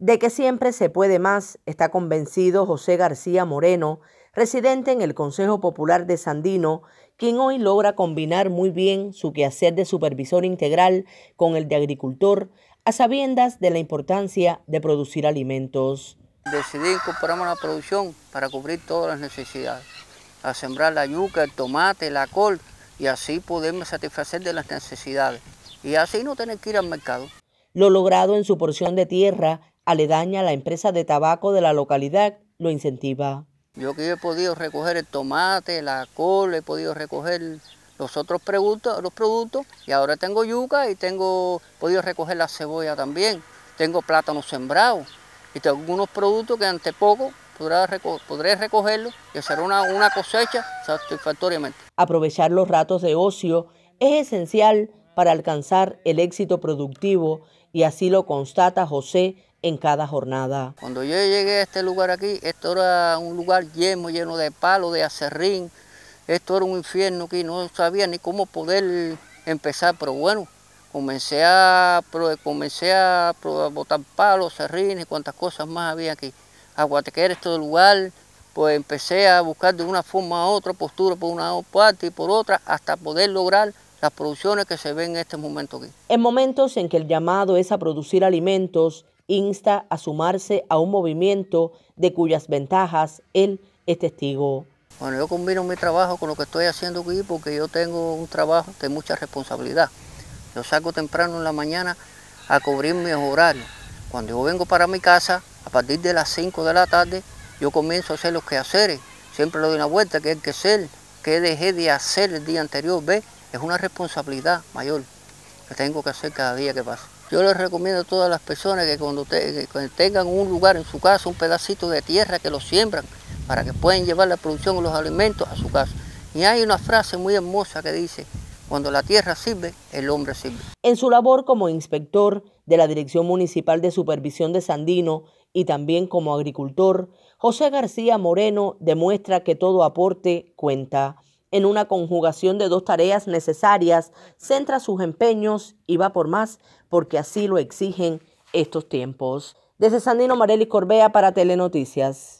De que siempre se puede más, está convencido José García Moreno, residente en el Consejo Popular de Sandino, quien hoy logra combinar muy bien su quehacer de supervisor integral con el de agricultor, a sabiendas de la importancia de producir alimentos. Decidí incorporarme a la producción para cubrir todas las necesidades, a sembrar la yuca, el tomate, la col, y así podemos satisfacer de las necesidades, y así no tener que ir al mercado. Lo logrado en su porción de tierra aledaña la empresa de tabaco de la localidad, lo incentiva. Yo que he podido recoger el tomate, la col, he podido recoger los otros productos, los productos y ahora tengo yuca y tengo podido recoger la cebolla también, tengo plátano sembrado y tengo algunos productos que ante poco podré, recogerlos y hacer una, una cosecha satisfactoriamente. Aprovechar los ratos de ocio es esencial para alcanzar el éxito productivo y así lo constata José en cada jornada. Cuando yo llegué a este lugar aquí, esto era un lugar lleno, lleno de palos, de acerrín. Esto era un infierno que no sabía ni cómo poder empezar, pero bueno, comencé a, comencé a botar palos, acerrín y cuantas cosas más había aquí. Aguatequera este lugar, pues empecé a buscar de una forma a otra, postura por una parte y por otra, hasta poder lograr las producciones que se ven en este momento aquí. En momentos en que el llamado es a producir alimentos, insta a sumarse a un movimiento de cuyas ventajas él es testigo. Bueno, yo combino mi trabajo con lo que estoy haciendo aquí porque yo tengo un trabajo de mucha responsabilidad. Yo salgo temprano en la mañana a cubrir mis horarios. Cuando yo vengo para mi casa, a partir de las 5 de la tarde, yo comienzo a hacer los quehaceres. Siempre lo doy una vuelta, que hay que hacer, que dejé de hacer el día anterior, Ve, Es una responsabilidad mayor que tengo que hacer cada día que pasa. Yo les recomiendo a todas las personas que cuando, tengan un lugar en su casa, un pedacito de tierra que lo siembran para que puedan llevar la producción de los alimentos a su casa. Y hay una frase muy hermosa que dice, cuando la tierra sirve, el hombre sirve. En su labor como inspector de la Dirección Municipal de Supervisión de Sandino y también como agricultor, José García Moreno demuestra que todo aporte cuenta en una conjugación de dos tareas necesarias, centra sus empeños y va por más, porque así lo exigen estos tiempos. Desde Sandino Marelli Corbea para Telenoticias.